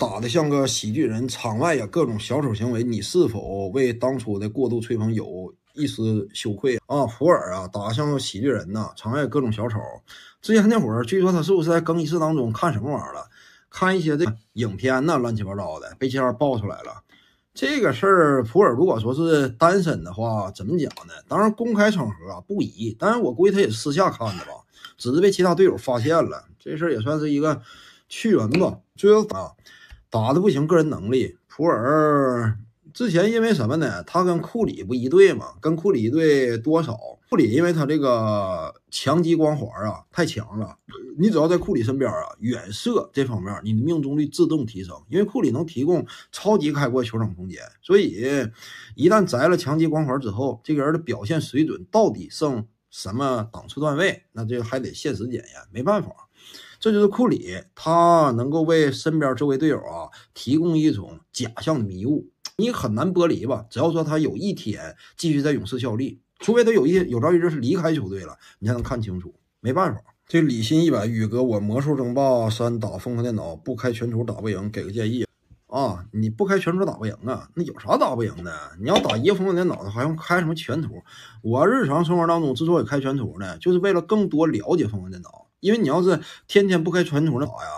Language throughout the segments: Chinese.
打的像个喜剧人，场外呀各种小丑行为，你是否为当初的过度吹捧有一丝羞愧啊？普尔啊，打像喜剧人呐，场外各种小丑。之前那会儿，据说他是不是在更衣室当中看什么玩意儿了？看一些这影片呐，乱七八糟的被这样爆出来了。这个事儿，普尔如果说是单身的话，怎么讲呢？当然公开场合啊不宜，但是我估计他也是私下看的吧，只是被其他队友发现了。这事儿也算是一个趣闻吧。最后啊。打的不行，个人能力。普尔之前因为什么呢？他跟库里不一对吗？跟库里一对多少？库里因为他这个强击光环啊，太强了。你只要在库里身边啊，远射这方面，你的命中率自动提升。因为库里能提供超级开阔球场空间，所以一旦摘了强击光环之后，这个人的表现水准到底剩什么档次段位，那这个还得现实检验，没办法。这就是库里，他能够为身边周围队友啊提供一种假象的迷雾，你很难剥离吧？只要说他有一天继续在勇士效力，除非他有一有朝一日是离开球队了，你才能看清楚。没办法，这李鑫一百宇哥，我魔兽争霸三打疯狂电脑不开全图打不赢，给个建议啊！你不开全图打不赢啊？那有啥打不赢的？你要打一个疯狂电脑的话，用开什么全图？我日常生活当中之所以开全图呢，就是为了更多了解疯狂电脑。因为你要是天天不开全图，的话呀？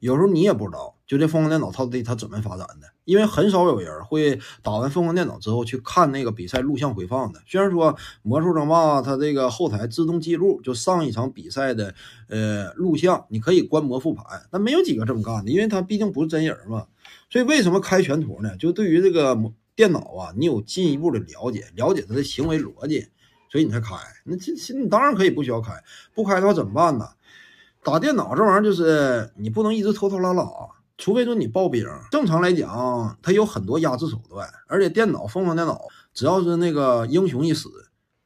有时候你也不知道，就这凤凰电脑到底它怎么发展的？因为很少有人会打完凤凰电脑之后去看那个比赛录像回放的。虽然说魔术争霸它这个后台自动记录就上一场比赛的呃录像，你可以观摩复盘，但没有几个这么干的，因为它毕竟不是真人嘛。所以为什么开全图呢？就对于这个电脑啊，你有进一步的了解，了解它的行为逻辑，所以你才开。那这你当然可以不需要开，不开的话怎么办呢？打电脑这玩意儿就是你不能一直拖拖拉拉，除非说你爆兵。正常来讲，它有很多压制手段，而且电脑疯狂电脑，只要是那个英雄一死，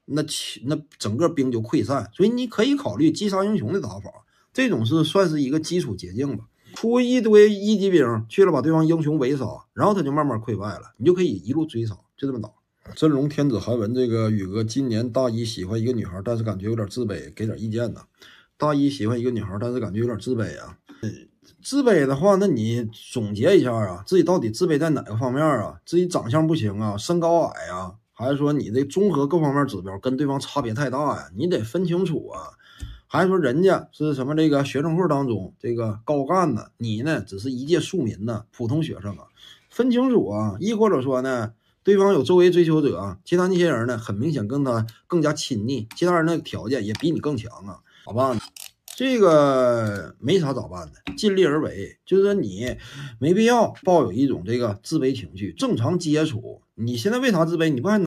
那那整个兵就溃散。所以你可以考虑击杀英雄的打法，这种是算是一个基础捷径吧。出一堆一级兵去了，把对方英雄围杀，然后他就慢慢溃败了，你就可以一路追杀，就这么打。真龙天子韩文，这个宇哥今年大一，喜欢一个女孩，但是感觉有点自卑，给点意见呐。大一喜欢一个女孩，但是感觉有点自卑啊。自卑的话，那你总结一下啊，自己到底自卑在哪个方面啊？自己长相不行啊，身高矮啊，还是说你这综合各方面指标跟对方差别太大呀？你得分清楚啊。还是说人家是什么这个学生会当中这个高干呢？你呢只是一介庶民呢，普通学生啊，分清楚啊。亦或者说呢，对方有周围追求者，其他那些人呢，很明显跟他更加亲密，其他人的条件也比你更强啊。咋办呢？这个没啥咋办的，尽力而为。就是你没必要抱有一种这个自卑情绪，正常接触。你现在为啥自卑？你不还，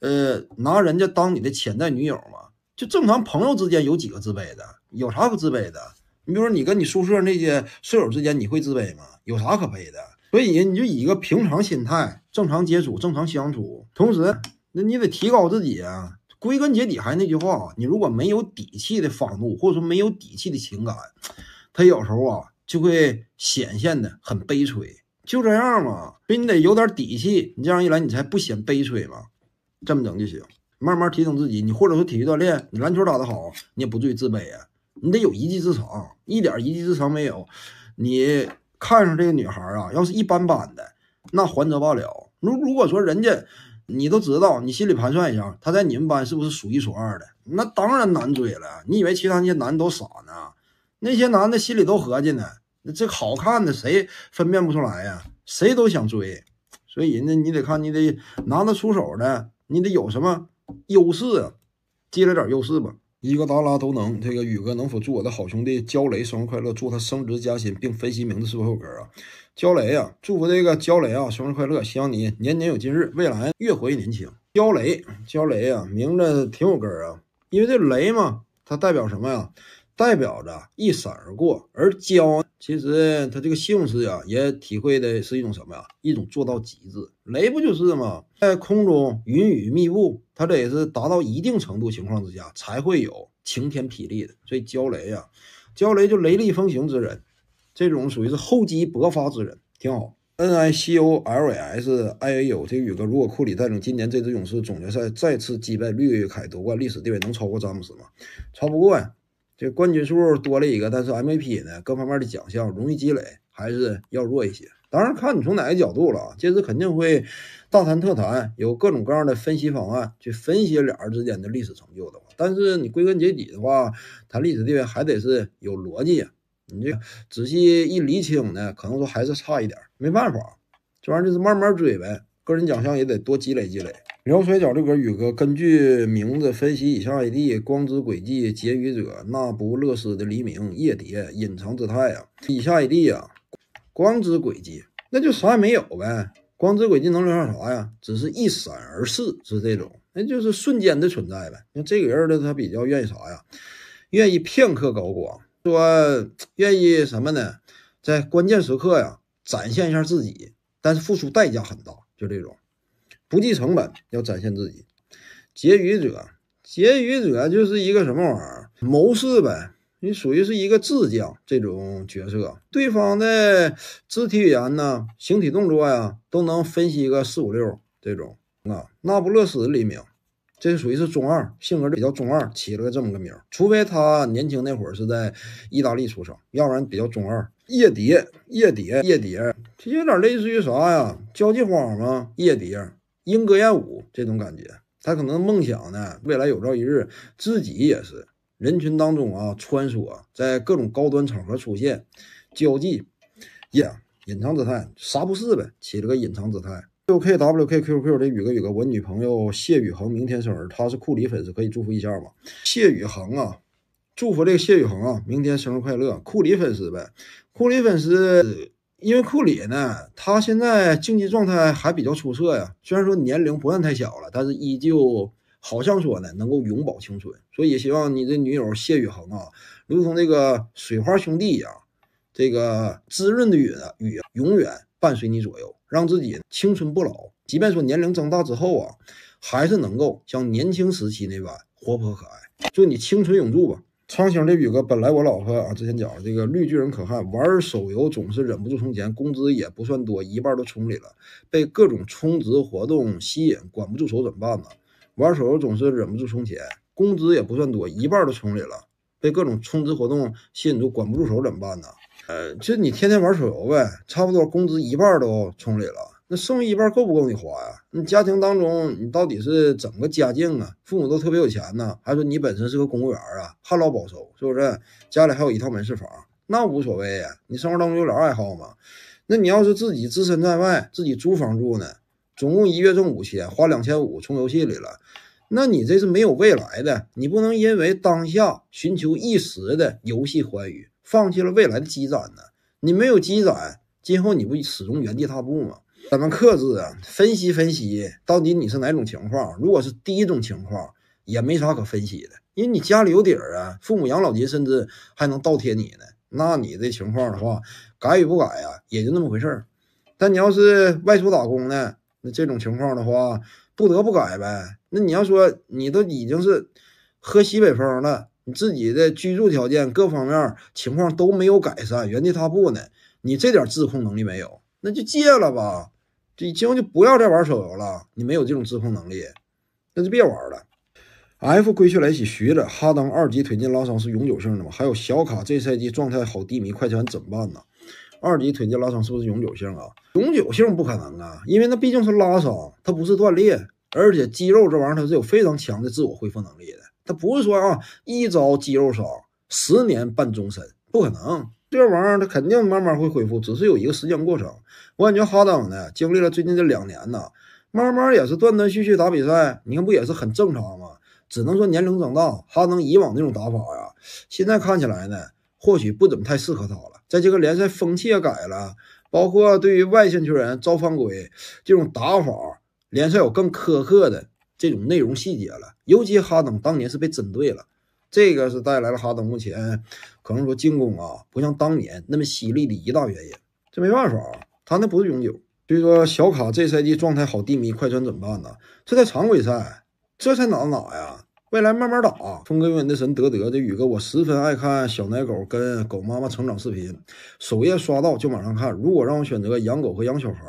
呃，拿人家当你的潜在女友吗？就正常朋友之间有几个自卑的？有啥可自卑的？你比如说，你跟你宿舍那些舍友之间，你会自卑吗？有啥可悲的？所以你就以一个平常心态，正常接触，正常相处。同时，那你得提高自己啊。归根结底还是那句话啊，你如果没有底气的发怒，或者说没有底气的情感，他有时候啊就会显现的很悲催，就这样嘛。所以你得有点底气，你这样一来你才不显悲催嘛。这么整就行，慢慢提升自己。你或者说体育锻炼，你篮球打得好，你也不至于自卑啊。你得有一技之长，一点一技之长没有，你看上这个女孩啊，要是一般般的，那还则罢了。如如果说人家你都知道，你心里盘算一下，他在你们班是不是数一数二的？那当然难追了。你以为其他那些男的都傻呢？那些男的心里都合计呢，那这好看的谁分辨不出来呀？谁都想追，所以人家你得看你得拿得出手的，你得有什么优势啊？积累点优势吧。一个达拉都能，这个宇哥能否祝我的好兄弟焦雷生日快乐，祝他升职加薪，并分析名字是否有根啊？焦雷呀，祝福这个焦雷啊，生日快乐，希望你年年有今日，未来越活越年轻。焦雷，焦雷啊，名字挺有根啊，因为这雷嘛，它代表什么呀？代表着一闪而过，而骄其实他这个姓氏呀，也体会的是一种什么呀？一种做到极致。雷不就是吗？在空中云雨密布，他得是达到一定程度情况之下，才会有晴天霹雳的。所以骄雷呀，骄雷就雷厉风行之人，这种属于是厚积薄发之人，挺好。N I C O L A S I A U，这个宇哥，如果库里带领今年这支勇士总决赛再次击败绿凯夺冠，历史地位能超过詹姆斯吗？超不过。呀。这冠军数多了一个，但是 M V P 呢，各方面的奖项容易积累，还是要弱一些。当然，看你从哪个角度了啊。次肯定会大谈特谈，有各种各样的分析方案去分析俩人之间的历史成就的。但是你归根结底的话，谈历史地位还得是有逻辑呀。你这仔细一厘清呢，可能说还是差一点。没办法，这玩意儿就是慢慢追呗。个人奖项也得多积累积累。聊水角这个宇哥，根据名字分析以下一 D 光之轨迹、劫雨者、那不勒斯的黎明、夜蝶、隐藏姿态啊。以下一 D 啊，光之轨迹，那就啥也没有呗。光之轨迹能留下啥呀？只是一闪而逝是这种，那就是瞬间的存在呗。那这个人呢，他比较愿意啥呀？愿意片刻高光，说愿意什么呢？在关键时刻呀，展现一下自己，但是付出代价很大，就这种。不计成本要展现自己，结语者，结语者就是一个什么玩意儿？谋士呗，你属于是一个智将这种角色。对方的肢体语言呢，形体动作呀，都能分析个四五六这种。啊，那不勒斯黎明，这属于是中二，性格比较中二，起了个这么个名。除非他年轻那会儿是在意大利出生，要不然比较中二。夜蝶，夜蝶，夜蝶，这有点类似于啥呀？交际花吗？夜蝶。莺歌燕舞这种感觉，他可能梦想呢，未来有朝一日自己也是人群当中啊穿梭，在各种高端场合出现，交际，呀，隐藏姿态啥不是呗？起了个隐藏姿态。六 k w k q q 的宇哥，宇哥，我女朋友谢雨恒明天生日，她是库里粉丝，可以祝福一下吗？谢雨恒啊，祝福这个谢雨恒啊，明天生日快乐，库里粉丝呗，库里粉丝。因为库里呢，他现在竞技状态还比较出色呀。虽然说年龄不算太小了，但是依旧好像说呢，能够永葆青春。所以希望你的女友谢雨恒啊，如同这个水花兄弟一样，这个滋润的雨雨永远伴随你左右，让自己青春不老。即便说年龄增大之后啊，还是能够像年轻时期那般活泼可爱。祝你青春永驻吧！苍兴的宇哥，本来我老婆啊，之前讲这个绿巨人可汗玩手游总是忍不住充钱，工资也不算多，一半都充里了，被各种充值活动吸引，管不住手怎么办呢？玩手游总是忍不住充钱，工资也不算多，一半都充里了，被各种充值活动吸引住，管不住手怎么办呢？呃，就你天天玩手游呗，差不多工资一半都充里了。那剩一半够不够你花呀？你家庭当中，你到底是整个家境啊，父母都特别有钱呢，还是说你本身是个公务员啊，旱涝保收？是不是？家里还有一套门市房？那无所谓呀。你生活当中有点爱好嘛？那你要是自己置身在外，自己租房住呢？总共一月挣五千，花两千五充游戏里了，那你这是没有未来的。你不能因为当下寻求一时的游戏欢愉，放弃了未来的积攒呢？你没有积攒，今后你不始终原地踏步吗？怎么克制啊？分析分析，到底你是哪种情况？如果是第一种情况，也没啥可分析的，因为你家里有底儿啊，父母养老金甚至还能倒贴你呢。那你这情况的话，改与不改呀，也就那么回事儿。但你要是外出打工呢，那这种情况的话，不得不改呗。那你要说你都已经是喝西北风了，你自己的居住条件各方面情况都没有改善，原地踏步呢，你这点自控能力没有，那就戒了吧。你今后就不要再玩手游了，你没有这种自控能力，那就别玩了。F 归却来袭，徐了。哈登二级腿筋拉伤是永久性的吗？还有小卡这赛季状态好低迷，快船怎么办呢？二级腿筋拉伤是不是永久性啊？永久性不可能啊，因为那毕竟是拉伤，它不是断裂，而且肌肉这玩意儿它是有非常强的自我恢复能力的，它不是说啊一招肌肉伤，十年半终身，不可能。这玩意儿它肯定慢慢会恢复，只是有一个时间过程。我感觉哈登呢，经历了最近这两年呢，慢慢也是断断续续打比赛，你看不也是很正常吗？只能说年龄增大，哈登以往那种打法呀，现在看起来呢，或许不怎么太适合他了。在这个联赛风气也改了，包括对于外线球员遭犯规这种打法，联赛有更苛刻的这种内容细节了。尤其哈登当年是被针对了，这个是带来了哈登目前。可能说进攻啊，不像当年那么犀利的一大原因，这没办法，他那不是永久。所以说小卡这赛季状态好低迷，快船怎么办呢？这在常规赛，这才哪能打呀？未来慢慢打。风永远的神德德的宇哥，我十分爱看小奶狗跟狗妈妈成长视频，首页刷到就马上看。如果让我选择养狗和养小孩，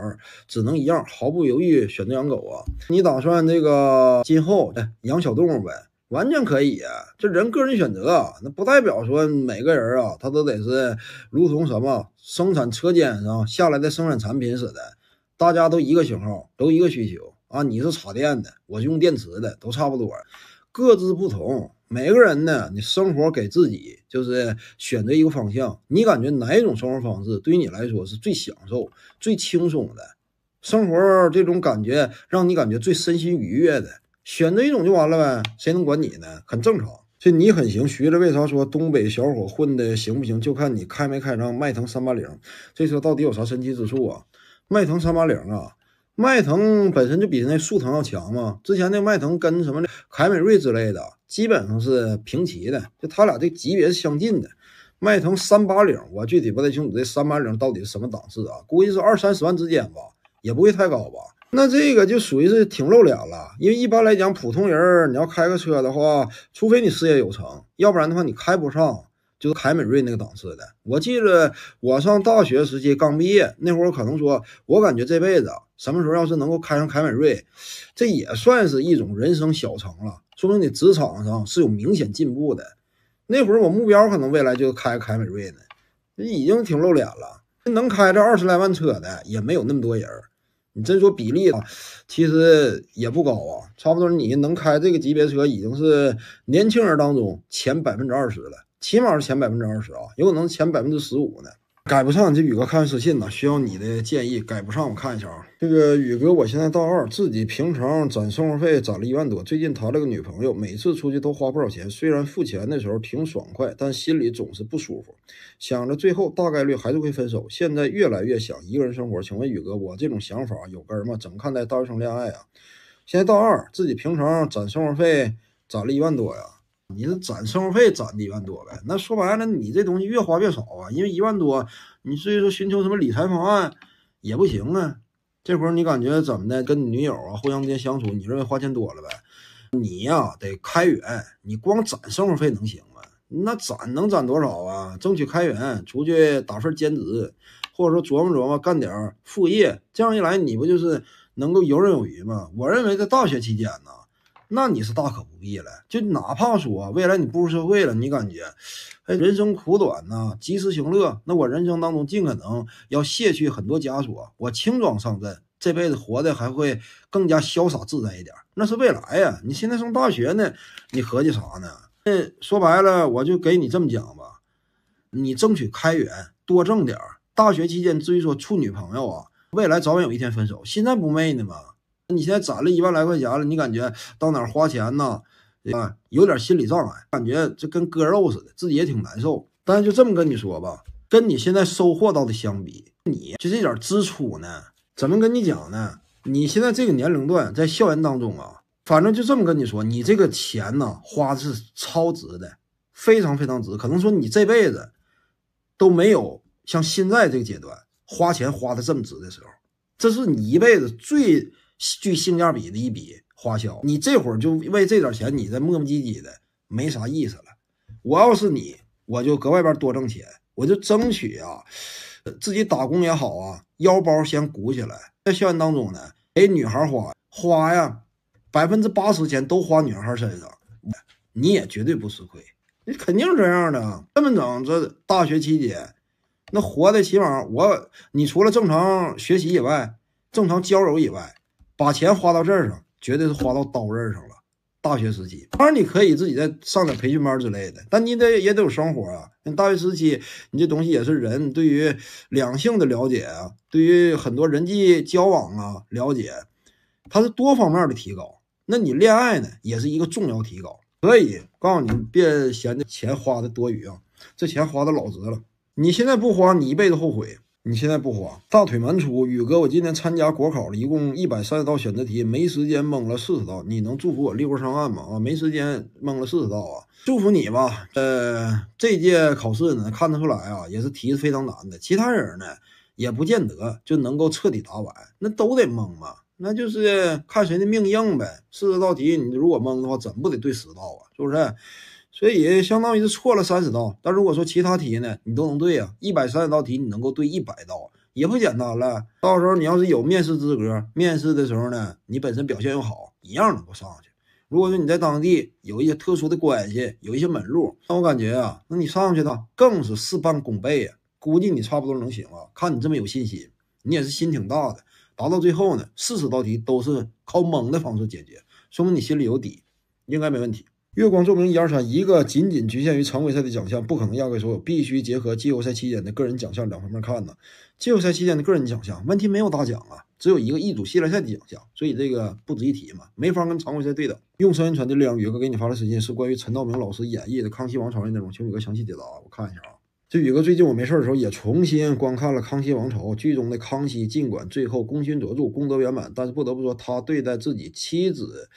只能一样，毫不犹豫选择养狗啊！你打算这个今后养小动物呗？完全可以啊，这人个人选择啊，那不代表说每个人啊，他都得是如同什么生产车间上下来的生产产品似的，大家都一个型号，都一个需求啊。你是插电的，我是用电池的，都差不多，各自不同。每个人呢，你生活给自己就是选择一个方向，你感觉哪一种生活方式对于你来说是最享受、最轻松的，生活这种感觉让你感觉最身心愉悦的。选择一种就完了呗，谁能管你呢？很正常。这你很行，徐着为啥说东北小伙混的行不行，就看你开没开上迈腾三八零？这车到底有啥神奇之处啊？迈腾三八零啊，迈腾本身就比那速腾要强嘛。之前那迈腾跟什么凯美瑞之类的，基本上是平齐的，就他俩这级别是相近的。迈腾三八零，我具体不太清楚这三八零到底是什么档次啊？估计是二三十万之间吧，也不会太高吧。那这个就属于是挺露脸了，因为一般来讲，普通人你要开个车的话，除非你事业有成，要不然的话你开不上就是凯美瑞那个档次的。我记得我上大学时期刚毕业那会儿，可能说我感觉这辈子什么时候要是能够开上凯美瑞，这也算是一种人生小成了，说明你职场上是有明显进步的。那会儿我目标可能未来就开凯美瑞呢，已经挺露脸了。能开这二十来万车的也没有那么多人。你真说比例啊，其实也不高啊，差不多你能开这个级别车已经是年轻人当中前百分之二十了，起码是前百分之二十啊，有可能前百分之十五呢。改不上，这宇哥看私信呢，需要你的建议。改不上，我看一下啊。这个宇哥，我现在大二，自己平常攒生活费攒了一万多。最近谈了个女朋友，每次出去都花不少钱。虽然付钱的时候挺爽快，但心里总是不舒服，想着最后大概率还是会分手。现在越来越想一个人生活。请问宇哥，我这种想法有根吗？怎么看待大学生恋爱啊？现在大二，自己平常攒生活费攒了一万多呀。你是攒生活费攒的一万多呗？那说白了，你这东西越花越少啊。因为一万多，你至于说寻求什么理财方案也不行啊。这会儿你感觉怎么的？跟你女友啊，互相之间相处，你认为花钱多了呗？你呀，得开源。你光攒生活费能行吗？那攒能攒多少啊？争取开源，出去打份兼职，或者说琢磨琢磨干点副业。这样一来，你不就是能够游刃有余吗？我认为在大学期间呢。那你是大可不必了，就哪怕说未来你步入社会了，你感觉，哎，人生苦短呐，及时行乐。那我人生当中尽可能要卸去很多枷锁，我轻装上阵，这辈子活的还会更加潇洒自在一点。那是未来呀，你现在上大学呢，你合计啥呢？那说白了，我就给你这么讲吧，你争取开源多挣点儿。大学期间，至于说处女朋友啊，未来早晚有一天分手，现在不没呢吗？你现在攒了一万来块钱了，你感觉到哪儿花钱呢？啊，有点心理障碍，感觉就跟割肉似的，自己也挺难受。但是就这么跟你说吧，跟你现在收获到的相比，你就这点支出呢？怎么跟你讲呢？你现在这个年龄段在校园当中啊，反正就这么跟你说，你这个钱呢，花的是超值的，非常非常值。可能说你这辈子都没有像现在这个阶段花钱花的这么值的时候，这是你一辈子最。据性价比的一笔花销，你这会儿就为这点钱，你再磨磨唧唧的，没啥意思了。我要是你，我就搁外边多挣钱，我就争取啊，自己打工也好啊，腰包先鼓起来。在校园当中呢，给女孩花花呀，百分之八十钱都花女孩身上，你也绝对不吃亏，你肯定这样的。这么整这大学期间，那活的起码我你除了正常学习以外，正常交友以外。把钱花到这儿上，绝对是花到刀刃上了。大学时期，当然你可以自己再上点培训班之类的，但你得也得有生活啊。你大学时期，你这东西也是人对于两性的了解啊，对于很多人际交往啊了解，它是多方面的提高。那你恋爱呢，也是一个重要提高。所以告诉你，别嫌这钱花的多余啊，这钱花的老值了。你现在不花，你一辈子后悔。你现在不慌，大腿蛮粗，宇哥，我今天参加国考了，一共一百三十道选择题，没时间蒙了四十道，你能祝福我立过上岸吗？啊，没时间蒙了四十道啊，祝福你吧。呃，这届考试呢，看得出来啊，也是题是非常难的，其他人呢也不见得就能够彻底答完，那都得蒙嘛，那就是看谁的命硬呗。四十道题，你如果蒙的话，怎么不得对十道啊，是不是？所以相当于是错了三十道，但如果说其他题呢，你都能对啊，一百三十道题你能够对一百道，也不简单了。到时候你要是有面试资格，面试的时候呢，你本身表现又好，一样能够上去。如果说你在当地有一些特殊的关系，有一些门路，那我感觉啊，那你上去呢，更是事半功倍啊。估计你差不多能行了，看你这么有信心，你也是心挺大的。答到最后呢，四十道题都是靠蒙的方式解决，说明你心里有底，应该没问题。月光照名一二三，一个仅仅局限于常规赛的奖项，不可能压给所有，必须结合季后赛期间的个人奖项两方面看呢。季后赛期间的个人奖项，问题没有大奖啊，只有一个一组系列赛的奖项，所以这个不值一提嘛，没法跟常规赛对等。用声音传递力量，宇哥给你发的私信是关于陈道明老师演绎的《康熙王朝》的内容，请宇哥详细解答，我看一下啊。这宇哥最近我没事的时候也重新观看了《康熙王朝》，剧中的康熙尽管最后功勋卓著、功德圆满，但是不得不说，他对待自己妻子。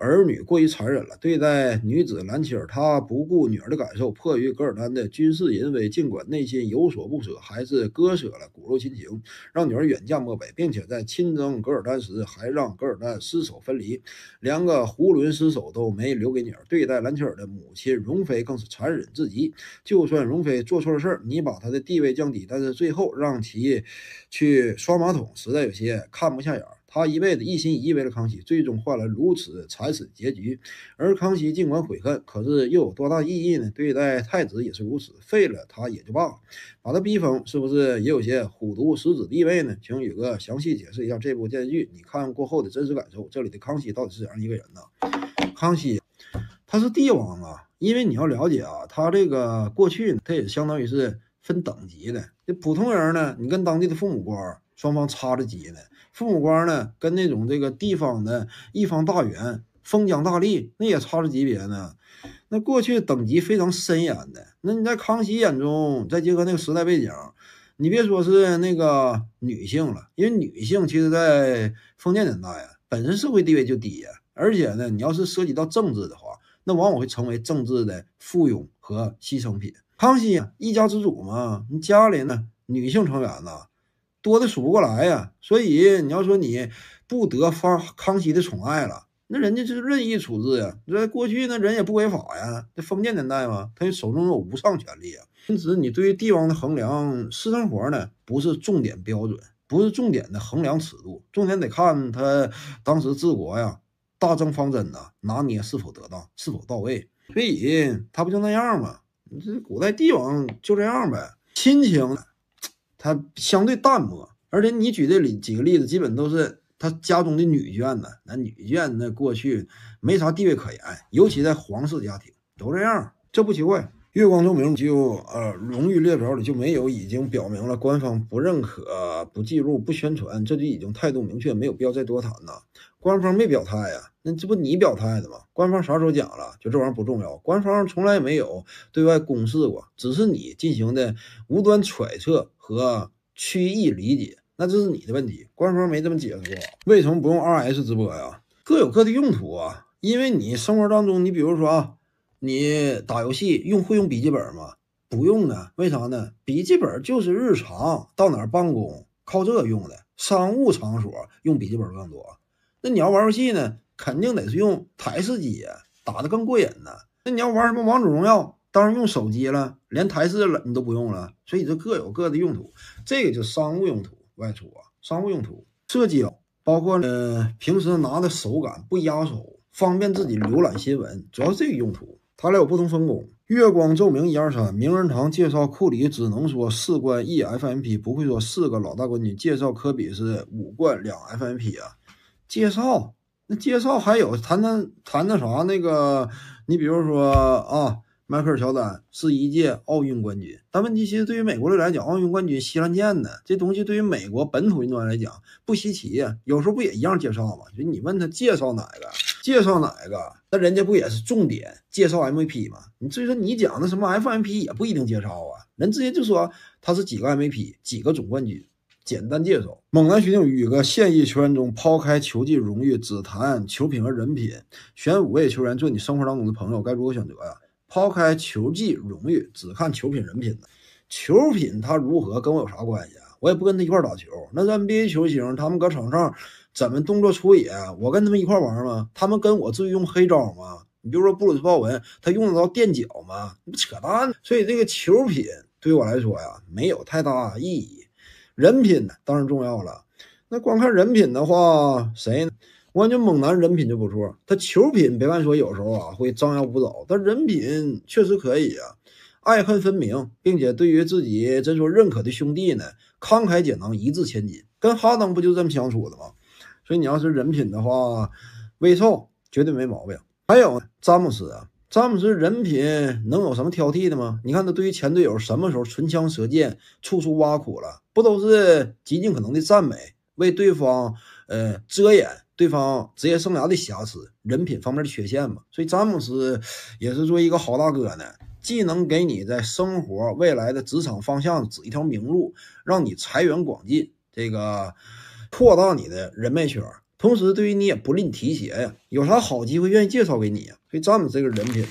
儿女过于残忍了，对待女子兰琪尔，他不顾女儿的感受，迫于噶尔丹的军事淫威，尽管内心有所不舍，还是割舍了骨肉亲情，让女儿远嫁漠北，并且在亲征噶尔丹时，还让噶尔丹尸首分离，连个囫囵尸首都没留给女儿。对待兰琪尔的母亲容妃更是残忍至极，就算容妃做错了事儿，你把她的地位降低，但是最后让其去刷马桶，实在有些看不下眼儿。他一辈子一心一意为了康熙，最终换来如此惨死结局。而康熙尽管悔恨，可是又有多大意义呢？对待太子也是如此，废了他也就罢了，把他逼疯，是不是也有些虎毒食子，地位呢？请宇哥详细解释一下这部电视剧，你看过后的真实感受。这里的康熙到底是怎样一个人呢？康熙他是帝王啊，因为你要了解啊，他这个过去他也相当于是分等级的。这普通人呢，你跟当地的父母官，双方差着级呢。父母官呢，跟那种这个地方的一方大员、封疆大吏，那也差着级别呢。那过去等级非常森严的。那你在康熙眼中，再结合那个时代背景，你别说是那个女性了，因为女性其实在封建年代本身社会地位就低，呀、而且呢，你要是涉及到政治的话，那往往会成为政治的附庸和牺牲品。康熙一家之主嘛，你家里呢，女性成员呢？多的数不过来呀，所以你要说你不得方康熙的宠爱了，那人家就是任意处置呀。这过去那人也不违法呀，这封建年代嘛，他手中有无上权力啊。因此，你对于帝王的衡量，私生活呢不是重点标准，不是重点的衡量尺度，重点得看他当时治国呀、大政方针呐，拿捏是否得当，是否到位。所以他不就那样吗？你这古代帝王就这样呗，亲情。他相对淡漠，而且你举这里几个例子，基本都是他家中的女眷子，那女眷那过去没啥地位可言，尤其在皇室家庭都这样，这不奇怪。月光奏明就呃荣誉列表里就没有，已经表明了官方不认可、不记录、不宣传，这就已经态度明确，没有必要再多谈呐。官方没表态呀，那这不你表态的吗？官方啥时候讲了？就这玩意儿不重要，官方从来没有对外公示过，只是你进行的无端揣测和曲意理解，那这是你的问题。官方没这么解释过，为什么不用 R S 直播呀？各有各的用途啊，因为你生活当中，你比如说啊。你打游戏用会用笔记本吗？不用啊，为啥呢？笔记本就是日常到哪儿办公靠这用的，商务场所用笔记本更多。那你要玩游戏呢，肯定得是用台式机呀，打得更过瘾呢。那你要玩什么《王者荣耀》，当然用手机了，连台式了你都不用了。所以这各有各的用途，这个就商务用途，外出啊，商务用途，社交，包括呢平时拿的手感不压手，方便自己浏览新闻，主要这个用途。他俩有不同分工。月光奏鸣一二三，名人堂介绍库里只能说四冠一 f m p 不会说四个老大冠军。介绍科比是五冠两 f m p 啊，介绍那介绍还有谈谈谈那啥那个，你比如说啊，迈克尔乔丹是一届奥运冠军，但问题其实对于美国队来讲，奥运冠军稀烂见的，这东西对于美国本土运动员来讲不稀奇，有时候不也一样介绍吗？就你问他介绍哪个？介绍哪一个？那人家不也是重点介绍 MVP 吗？你至于说你讲的什么 f m p 也不一定介绍啊。人直接就说他是几个 MVP，几个总冠军，简单介绍。猛男徐手宇，哥个现役球员中，抛开球技、荣誉，只谈球品和人品，选五位球员做你生活当中的朋友，该如何选择呀？抛开球技、荣誉，只看球品、人品呢？球品，他如何跟我有啥关系啊？我也不跟他一块打球。那是 NBA 球星，他们搁场上。怎么动作出野？我跟他们一块玩吗？他们跟我至于用黑招吗？你比如说布鲁斯鲍文，他用得着垫脚吗？你不扯淡？所以这个球品对我来说呀，没有太大意义。人品当然重要了。那光看人品的话，谁？我感觉猛男人品就不错。他球品别乱说，有时候啊会张牙舞爪，但人品确实可以啊，爱恨分明，并且对于自己真说认可的兄弟呢，慷慨解囊，一掷千金。跟哈登不就这么相处的吗？所以你要是人品的话，威少绝对没毛病。还有詹姆斯啊，詹姆斯人品能有什么挑剔的吗？你看他对于前队友什么时候唇枪舌剑、处处挖苦了，不都是极尽可能的赞美，为对方呃遮掩对方职业生涯的瑕疵、人品方面的缺陷吗？所以詹姆斯也是做一个好大哥呢，既能给你在生活未来的职场方向指一条明路，让你财源广进，这个。扩大你的人脉圈，同时对于你也不吝提携呀，有啥好机会愿意介绍给你呀。所以詹姆斯这个人品呢，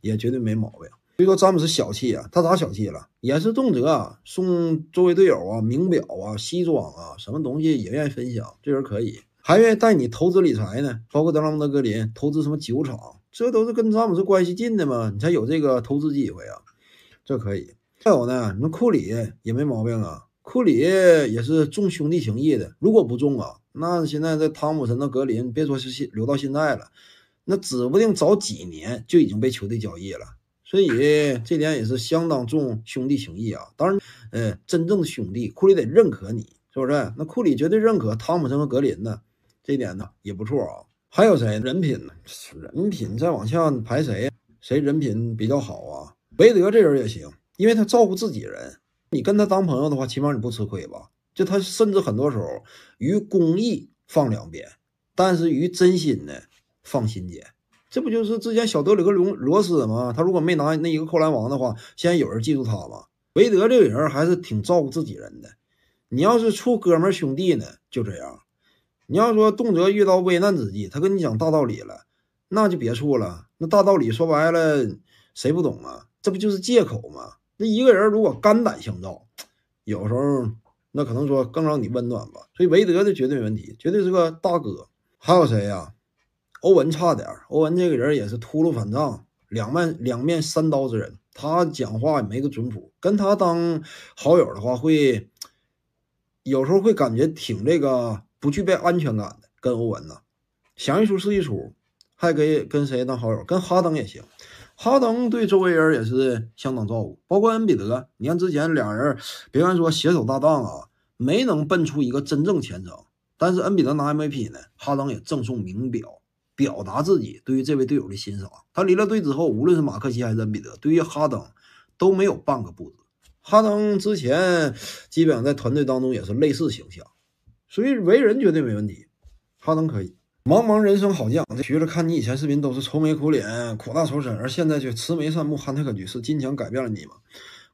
也绝对没毛病。以说詹姆斯小气啊，他咋小气了？也是动辄送周围队友啊，名表啊，西装啊，什么东西也愿意分享，这人可以，还愿意带你投资理财呢。包括德拉蒙德格林投资什么酒厂，这都是跟詹姆斯关系近的嘛，你才有这个投资机会啊，这可以。还有呢，你们库里也没毛病啊。库里也是重兄弟情义的，如果不重啊，那现在这汤普森、和格林，别说是现留到现在了，那指不定早几年就已经被球队交易了。所以这点也是相当重兄弟情义啊。当然，嗯，真正的兄弟，库里得认可你，是不是？那库里绝对认可汤普森和格林的，这点呢也不错啊。还有谁？人品呢？人品再往下排谁呀？谁人品比较好啊？韦德这人也行，因为他照顾自己人。你跟他当朋友的话，起码你不吃亏吧？就他甚至很多时候于公义放两边，但是于真心呢放心间。这不就是之前小德里克·罗罗斯吗？他如果没拿那一个扣篮王的话，现在有人记住他吗？韦德这个人还是挺照顾自己人的。你要是处哥们兄弟呢，就这样。你要说动辄遇到危难之际，他跟你讲大道理了，那就别处了。那大道理说白了，谁不懂啊？这不就是借口吗？那一个人如果肝胆相照，有时候那可能说更让你温暖吧。所以韦德的绝对没问题，绝对是个大哥。还有谁呀？欧文差点。欧文这个人也是秃噜反账，两面两面三刀之人。他讲话也没个准谱，跟他当好友的话，会有时候会感觉挺这个不具备安全感的。跟欧文呢，想一出是一出，还可以跟谁当好友？跟哈登也行。哈登对周围人也是相当照顾，包括恩比德。你看之前俩人，别看说携手搭档啊，没能奔出一个真正前程。但是恩比德拿 MVP 呢，哈登也赠送名表，表达自己对于这位队友的欣赏。他离了队之后，无论是马克西还是恩比德，对于哈登都没有半个不字。哈登之前基本上在团队当中也是类似形象，所以为人绝对没问题。哈登可以。茫茫人生好讲，学着看你以前视频都是愁眉苦脸、苦大仇深，而现在却慈眉善目、憨态可掬，是金强改变了你吗？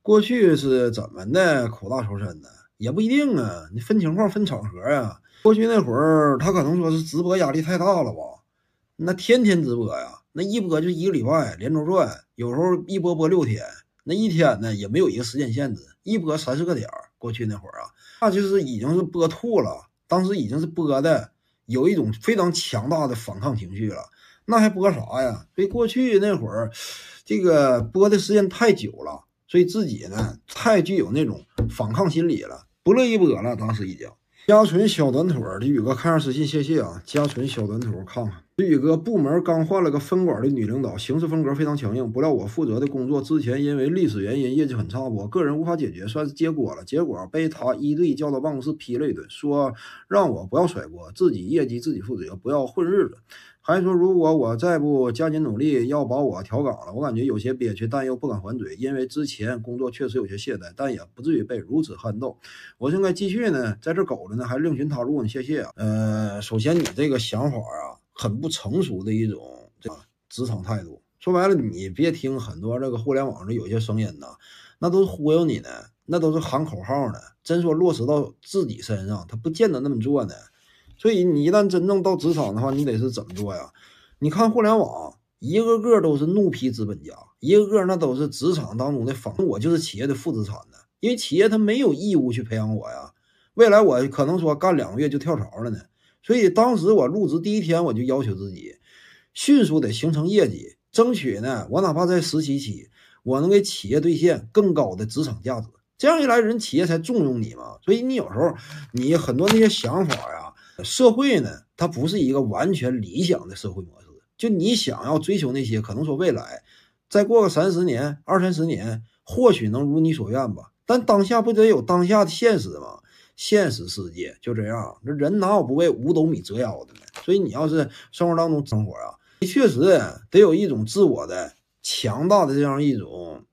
过去是怎么的苦大仇深呢？也不一定啊，你分情况、分场合呀。过去那会儿，他可能说是直播压力太大了吧？那天天直播呀，那一播就一个礼拜连轴转，有时候一播播六天，那一天呢也没有一个时间限制，一播三四个点儿。过去那会儿啊，那就是已经是播吐了，当时已经是播的。有一种非常强大的反抗情绪了，那还播啥呀？所过去那会儿，这个播的时间太久了，所以自己呢太具有那种反抗心理了，不乐意播了。当时已经。家纯小短腿李宇哥看上私信，谢谢啊！家纯小短腿，看看。宇哥，部门刚换了个分管的女领导，行事风格非常强硬。不料我负责的工作之前因为历史原因业绩很差，我个人无法解决，算是结果了。结果被她一队叫到办公室批了一顿，说让我不要甩锅，自己业绩自己负责，不要混日子。还说如果我再不加紧努力，要把我调岗了。我感觉有些憋屈，但又不敢还嘴，因为之前工作确实有些懈怠，但也不至于被如此撼动。我应该继续呢，在这苟着呢，还是另寻他路呢？谢谢。呃，首先你这个想法啊。很不成熟的一种职场态度。说白了，你别听很多这个互联网的有些声音呐，那都是忽悠你呢，那都是喊口号呢。真说落实到自己身上，他不见得那么做呢。所以你一旦真正到职场的话，你得是怎么做呀？你看互联网，一个个都是怒批资本家，一个个那都是职场当中的反。我就是企业的负资产呢，因为企业它没有义务去培养我呀。未来我可能说干两个月就跳槽了呢。所以当时我入职第一天，我就要求自己迅速的形成业绩，争取呢，我哪怕在实习期，我能给企业兑现更高的职场价值。这样一来，人企业才重用你嘛。所以你有时候，你很多那些想法呀，社会呢，它不是一个完全理想的社会模式。就你想要追求那些，可能说未来再过个三十年、二三十年，或许能如你所愿吧。但当下不得有当下的现实吗？现实世界就这样，这人哪有不为五斗米折腰的呢？所以你要是生活当中生活啊，你确实得有一种自我的强大的这样一种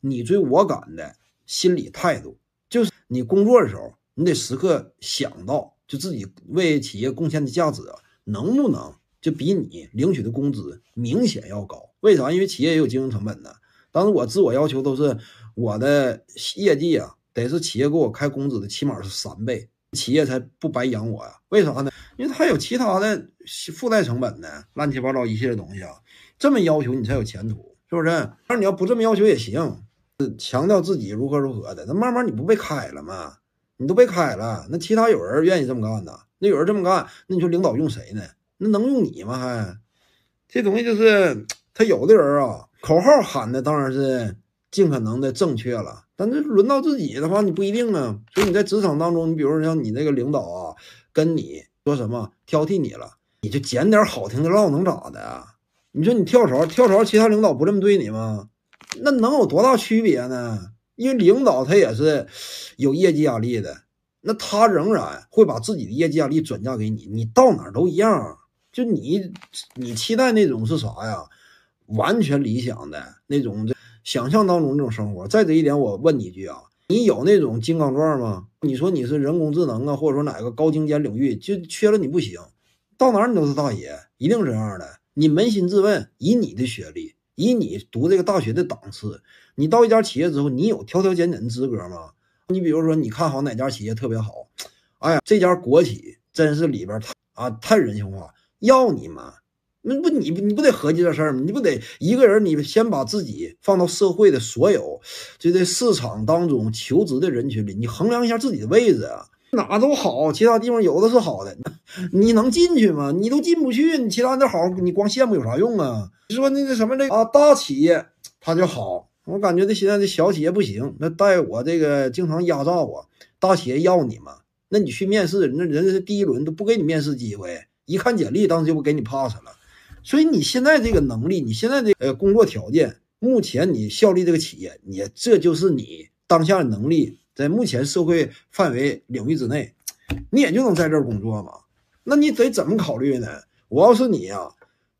你追我赶的心理态度。就是你工作的时候，你得时刻想到，就自己为企业贡献的价值啊，能不能就比你领取的工资明显要高？为啥？因为企业也有经营成本呢。当时我自我要求都是我的业绩啊。得是企业给我开工资的，起码是三倍，企业才不白养我呀？为啥呢？因为他有其他的附带成本呢，乱七八糟一系列东西啊，这么要求你才有前途，是不是？那你要不这么要求也行，强调自己如何如何的，那慢慢你不被开了吗？你都被开了，那其他有人愿意这么干呢？那有人这么干，那你说领导用谁呢？那能用你吗？还，这东西就是他有的人啊，口号喊的当然是尽可能的正确了。但这轮到自己的话，你不一定呢。所以你在职场当中，你比如说像你那个领导啊，跟你说什么挑剔你了，你就捡点好听的唠，能咋的？你说你跳槽，跳槽其他领导不这么对你吗？那能有多大区别呢？因为领导他也是有业绩压力的，那他仍然会把自己的业绩压力转嫁给你，你到哪都一样。就你，你期待那种是啥呀？完全理想的那种这。想象当中那种生活，再者一点我问你一句啊，你有那种金刚钻吗？你说你是人工智能啊，或者说哪个高精尖领域就缺了你不行，到哪你都是大爷，一定是这样的。你扪心自问，以你的学历，以你读这个大学的档次，你到一家企业之后，你有挑挑拣拣的资格吗？你比如说，你看好哪家企业特别好，哎呀，这家国企真是里边啊太人性化，要你吗？那不，你不，你不得合计这事儿吗？你不得一个人，你先把自己放到社会的所有，就在市场当中求职的人群里，你衡量一下自己的位置啊。哪都好，其他地方有的是好的，你能进去吗？你都进不去，你其他的好，你光羡慕有啥用啊？你说那个什么那啊，大企业它就好，我感觉这现在这小企业不行，那带我这个经常压榨我。大企业要你吗？那你去面试，那人家是第一轮都不给你面试机会，一看简历当时就不给你 pass 了。所以你现在这个能力，你现在的呃工作条件，目前你效力这个企业，你这就是你当下的能力，在目前社会范围领域之内，你也就能在这儿工作嘛？那你得怎么考虑呢？我要是你呀，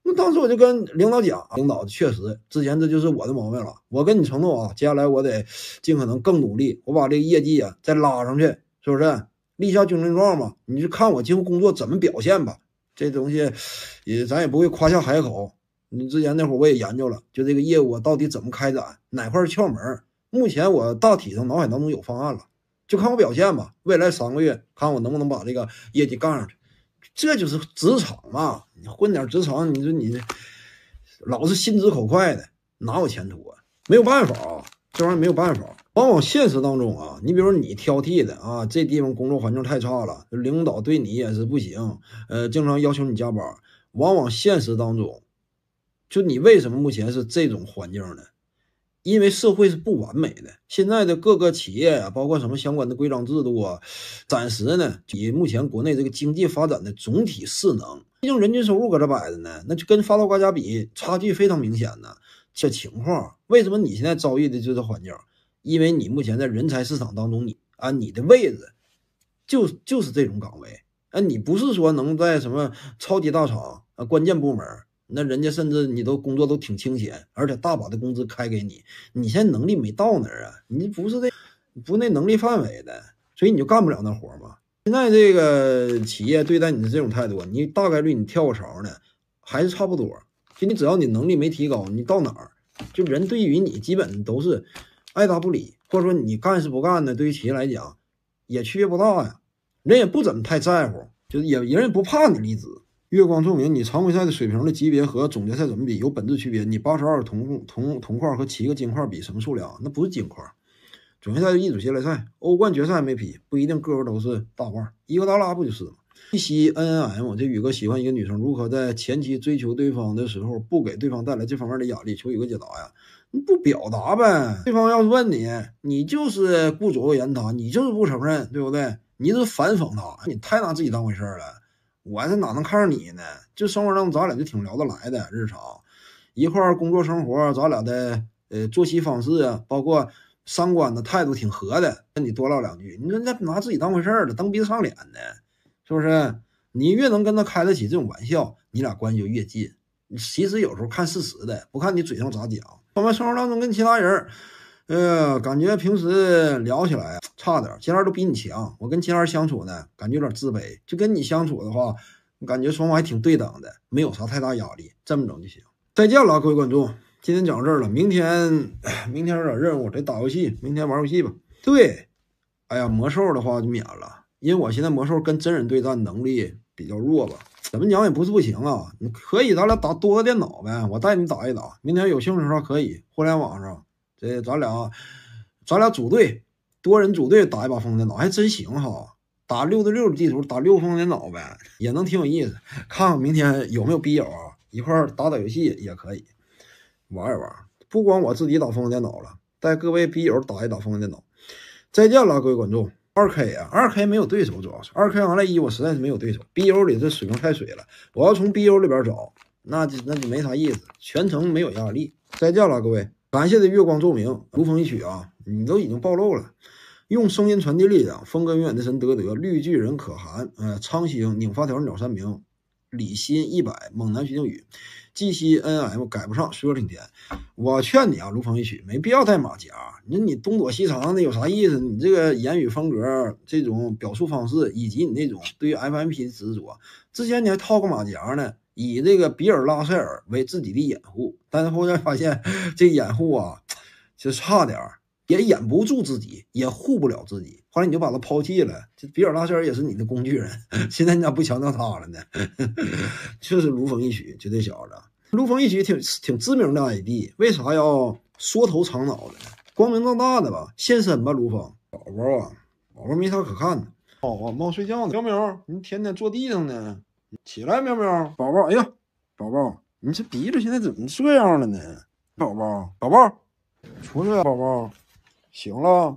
那当时我就跟领导讲，领导确实之前这就是我的毛病了。我跟你承诺啊，接下来我得尽可能更努力，我把这个业绩啊再拉上去，是不是？立下军令状嘛？你就看我今后工作怎么表现吧。这东西也咱也不会夸下海口。你之前那会儿我也研究了，就这个业务到底怎么开展，哪块窍门？目前我大体上脑海当中有方案了，就看我表现吧。未来三个月，看我能不能把这个业绩干上去。这就是职场嘛，你混点职场，你说你老是心直口快的，哪有前途啊？没有办法啊，这玩意儿没有办法。往往现实当中啊，你比如说你挑剔的啊，这地方工作环境太差了，领导对你也是不行，呃，经常要求你加班。往往现实当中，就你为什么目前是这种环境呢？因为社会是不完美的。现在的各个企业啊，包括什么相关的规章制度啊，暂时呢，以目前国内这个经济发展的总体势能，毕竟人均收入搁这摆着呢，那就跟发达国家比，差距非常明显呢。这情况，为什么你现在遭遇的就是环境？因为你目前在人才市场当中，你啊，你的位置就就是这种岗位啊，你不是说能在什么超级大厂啊、关键部门，那人家甚至你都工作都挺清闲，而且大把的工资开给你，你现在能力没到那儿啊，你不是这不那能力范围的，所以你就干不了那活儿嘛。现在这个企业对待你的这种态度，你大概率你跳个槽呢，还是差不多。就你只要你能力没提高，你到哪儿就人对于你基本都是。爱答不理，或者说你干是不干呢？对于企业来讲，也区别不大呀，人也不怎么太在乎，就是也人也不怕你离职。月光著明，你常规赛的水平的级别和总决赛怎么比？有本质区别。你八十二铜铜铜块和七个金块比什么数量？那不是金块。总决赛就一组系列赛，欧冠决赛没比，不一定个个都是大腕。伊格达拉不就是吗？一吸 n n m，这宇哥喜欢一个女生，如何在前期追求对方的时候不给对方带来这方面的压力？求宇哥解答呀。不表达呗，对方要是问你，你就是左作言他，你就是不承认，对不对？你就是反讽他，你太拿自己当回事儿了。我这哪能看上你呢？就生活当中，咱俩就挺聊得来的，日常一块儿工作生活，咱俩的呃作息方式啊，包括三观的态度挺合的。跟你多唠两句，你说那拿自己当回事儿了，蹬鼻子上脸的，是不是？你越能跟他开得起这种玩笑，你俩关系就越近。其实有时候看事实的，不看你嘴上咋讲。我们生活当中跟其他人，呃，感觉平时聊起来差点，其他人都比你强。我跟其他人相处呢，感觉有点自卑。就跟你相处的话，感觉双方还挺对等的，没有啥太大压力，这么整就行。再见了，各位观众，今天讲到这儿了，明天，明天有点任务，得打游戏，明天玩游戏吧。对，哎呀，魔兽的话就免了，因为我现在魔兽跟真人对战能力。比较弱吧，怎么讲也不是不行啊，你可以，咱俩打多个电脑呗，我带你打一打。明天有兴趣的话可以，互联网上，这咱俩，咱俩组队，多人组队打一把《风电脑》，还真行哈。打六对六的地图，打六《风电脑》呗，也能挺有意思。看看明天有没有笔友啊，一块打打游戏也可以，玩一玩。不光我自己打《风电脑》了，带各位笔友打一打《风电脑》。再见了，各位观众。二 k 啊，二 k 没有对手，主要是二 k 杨赖一，我实在是没有对手。bu 里这水平太水了，我要从 bu 里边找，那就那就没啥意思，全程没有压力。再见了，各位，感谢的月光奏鸣，如风一曲啊，你都已经暴露了，用声音传递力量，风格永远的神德德，绿巨人可汗，呃，苍星拧发条鸟山明。李鑫一百，猛男徐靖宇，g C N M 改不上，虽说挺甜。我劝你啊，卢风一曲，没必要戴马甲。那你东躲西藏的有啥意思？你这个言语风格、这种表述方式，以及你那种对 F M P 的执着，之前你还套个马甲呢，以这个比尔拉塞尔为自己的掩护，但是后来发现这掩护啊，就差点也掩不住自己，也护不了自己。后来你就把他抛弃了，这比尔拉塞尔也是你的工具人。现在你咋不强调他了呢？就是卢峰一曲，就这小子，卢峰一曲挺挺知名的 ID，为啥要缩头藏脑的？光明正大的吧，现身吧，卢峰。宝宝啊，宝宝没啥可看的。宝宝猫睡觉呢。喵喵，你天天坐地上呢，起来，喵喵。宝宝，哎呀，宝宝，你这鼻子现在怎么这样了呢？宝宝，宝宝，出来，宝宝，醒了。